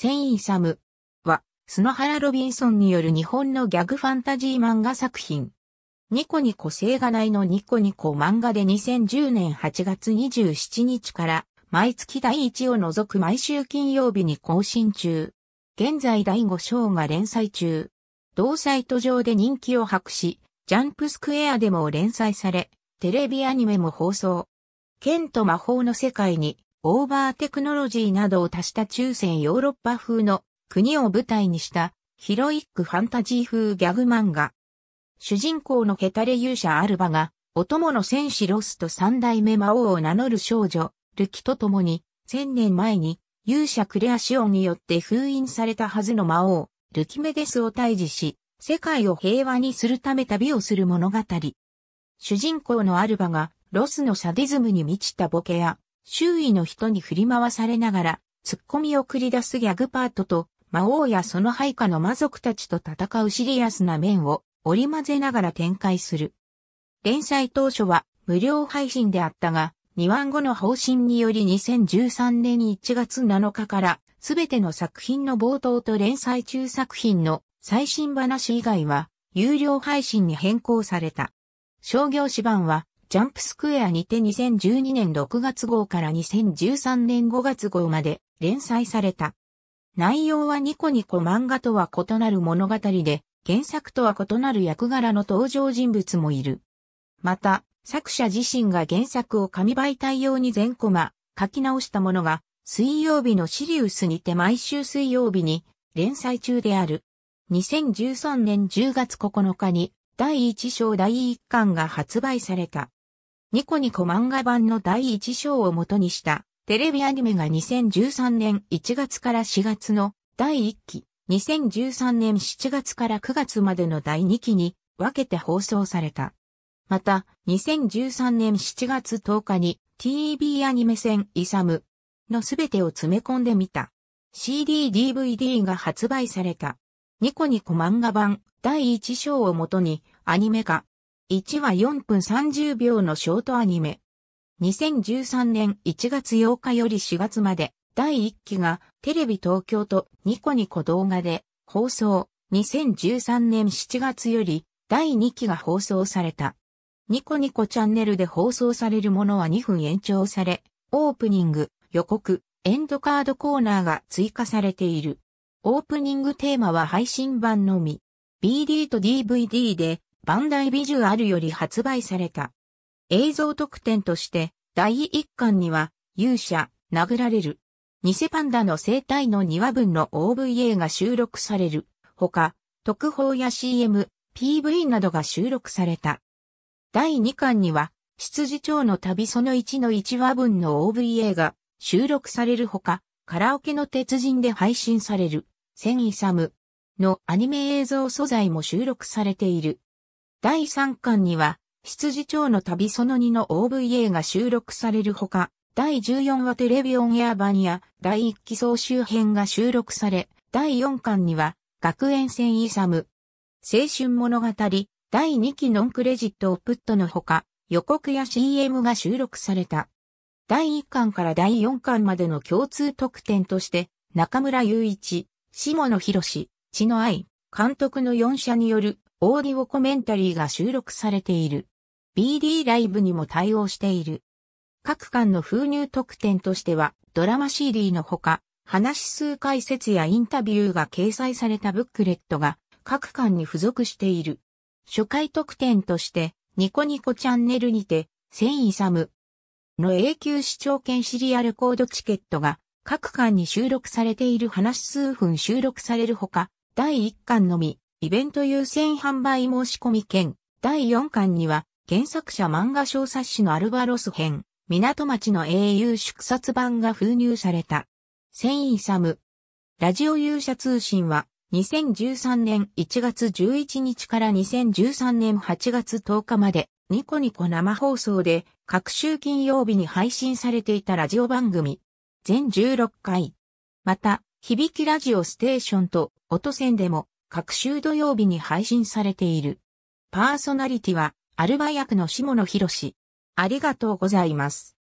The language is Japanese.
セイン・サムは、スノハラ・ロビンソンによる日本のギャグファンタジー漫画作品。ニコニコ星がないのニコニコ漫画で2010年8月27日から毎月第1を除く毎週金曜日に更新中。現在第5章が連載中。同サイト上で人気を博し、ジャンプスクエアでも連載され、テレビアニメも放送。剣と魔法の世界にオーバーテクノロジーなどを足した中世ヨーロッパ風の国を舞台にしたヒロイックファンタジー風ギャグ漫画。主人公のヘタレ勇者アルバが、お供の戦士ロスと三代目魔王を名乗る少女、ルキと共に、千年前に勇者クレアシオンによって封印されたはずの魔王、ルキメデスを退治し、世界を平和にするため旅をする物語。主人公のアルバが、ロスのサディズムに満ちたボケや、周囲の人に振り回されながら、ツッコミを繰り出すギャグパートと、魔王やその配下の魔族たちと戦うシリアスな面を織り混ぜながら展開する。連載当初は無料配信であったが、2番後の方針により2013年1月7日からすべての作品の冒頭と連載中作品の最新話以外は有料配信に変更された。商業指版はジャンプスクエアにて2012年6月号から2013年5月号まで連載された。内容はニコニコ漫画とは異なる物語で、原作とは異なる役柄の登場人物もいる。また、作者自身が原作を紙媒体用に全コマ書き直したものが、水曜日のシリウスにて毎週水曜日に連載中である。2013年10月9日に第1章第1巻が発売された。ニコニコ漫画版の第1章をもとにしたテレビアニメが2013年1月から4月の第1期、2013年7月から9月までの第2期に分けて放送された。また、2013年7月10日に TV アニメ戦イサムのすべてを詰め込んでみた。CD-DVD が発売された。ニコニコ漫画版第1章をもとにアニメ化、1話4分30秒のショートアニメ。2013年1月8日より4月まで第1期がテレビ東京とニコニコ動画で放送。2013年7月より第2期が放送された。ニコニコチャンネルで放送されるものは2分延長され、オープニング、予告、エンドカードコーナーが追加されている。オープニングテーマは配信版のみ。BD と DVD でバンダイビジュアルより発売された。映像特典として、第1巻には、勇者、殴られる。偽パンダの生体の2話分の OVA が収録される。ほか、特報や CM、PV などが収録された。第2巻には、羊町の旅その1の1話分の OVA が収録されるほか、カラオケの鉄人で配信される、千イサムのアニメ映像素材も収録されている。第3巻には、羊町の旅その2の OVA が収録されるほか、第14話テレビオンエア版や第1期総集編が収録され、第4巻には学園戦イサム、青春物語、第2期ノンクレジットオプットのほか、予告や CM が収録された。第1巻から第4巻までの共通特典として、中村雄一、下野博士、血の愛、監督の4社によるオーディオコメンタリーが収録されている。BD ライブにも対応している。各館の封入特典としては、ドラマ CD のほか、話数解説やインタビューが掲載されたブックレットが各館に付属している。初回特典として、ニコニコチャンネルにて、千イサムの永久視聴券シリアルコードチケットが各館に収録されている話数分収録されるほか、第1巻のみ、イベント優先販売申し込み券、第4巻には、原作者漫画小冊子のアルバロス編、港町の英雄祝殺版が封入された。繊維サム。ラジオ勇者通信は、2013年1月11日から2013年8月10日まで、ニコニコ生放送で、各週金曜日に配信されていたラジオ番組。全16回。また、響きラジオステーションと、音線でも、各週土曜日に配信されている。パーソナリティは、アルバ役の下野博士。ありがとうございます。